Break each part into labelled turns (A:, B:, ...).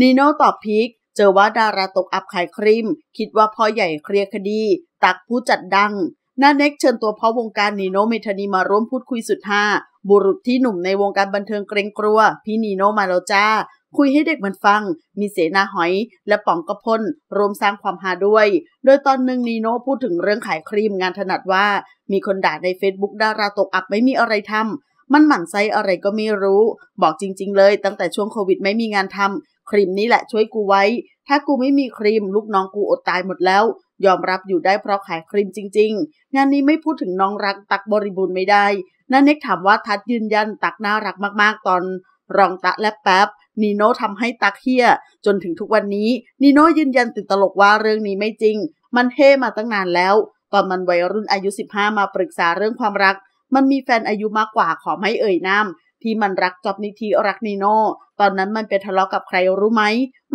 A: นีโน่ตอบพิก เจอว่าดาราตกอับขายครีม คิดว่าพ่อใหญ่เคลียร์คดี ตักผู้จัดดังนาเน็กเชิญตัวพ่อวงการนีโนเมธนีมาร่วมพูดคุยสุดฮาบุรุษที่หนุ่มในวงการบันเทิงเกรงกลัว พี่นีโนมาแล้วจ้า คุยให้เด็กมันฟัง มีเสนาหอย และป๋องกระพนรวมสร้างความฮาด้วย โดยตอนหนึ่งนีโนพูดถึงเรื่องขายครีมงานถนัดว่า มีคนด่าใน Facebook ดาราตกอับไม่มีอะไรทำมันหมั่นไส้อะไรก็ไม่รู้ บอกจริง ๆ เลย ตั้งแต่ช่วงโควิดไม่มีงานทำ ครีมนี่แหละช่วยกูไว้ ถ้ากูไม่มีครีม ลูกน้องกูอดตายหมดแล้ว ยอมรับอยู่ได้เพราะขายครีมจริง ๆ งานนี้ไม่พูดถึงน้องรักตักบริบูรณ์ไม่ได้นันเน็กถามว่าทัดยืนยันตักน่ารักมากๆตอน รองตะและแป๊บ นีโน่ทำให้ตักเฮียจนถึงทุกวันนี้นีโน่ยืนยันติดตลกว่าเรื่องนี้ไม่จริง มันเฮ่มาตั้งนานแล้วตอนมันวัยรุ่นอายุ 15 มาปรึกษาเรื่องความรักมันมีแฟนอายุมากกว่าขอไม่เอ่ยนามที่มันรักจอบนิธีรักนีโน ตอนนั้นมันไปทะเลาะกับใครรู้ไหม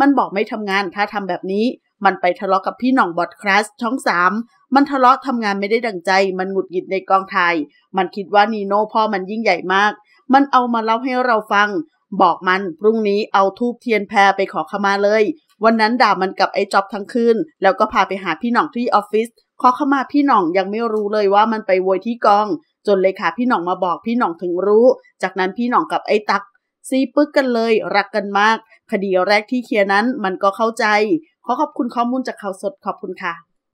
A: มันบอกไม่ทำงานถ้าทำแบบนี้ มันไปทะเลาะกับพี่หน่องบอดคลาสช่องสามมันทะเลาะทำงานไม่ได้ดังใจมันหงุดหงิดในกองถ่ายมันคิดว่านีโน่พ่อมันยิ่งใหญ่มาก มันเอามาเล่าให้เราฟัง บอกมันพรุ่งนี้เอาทูบเทียนแพรไปขอขมาเลย วันนั้นด่ามันกับไอ้จอบทั้งคืนแล้วก็พาไปหาพี่หน่องที่ออฟฟิศขอขมาพี่หน่องยังไม่รู้เลยว่ามันไปโวยที่กองจนเลยค่ะพี่หน่องมาบอกพี่หน่องถึงรู้ จากนั้นพี่หน่องกับไอ้ตักซีปึ๊กกันเลย รักกันมากคดีแรกที่เคลียร์นั้นมันก็เข้าใจ ขอขอบคุณข้อมูลจากข่าวสดขอบคุณค่ะ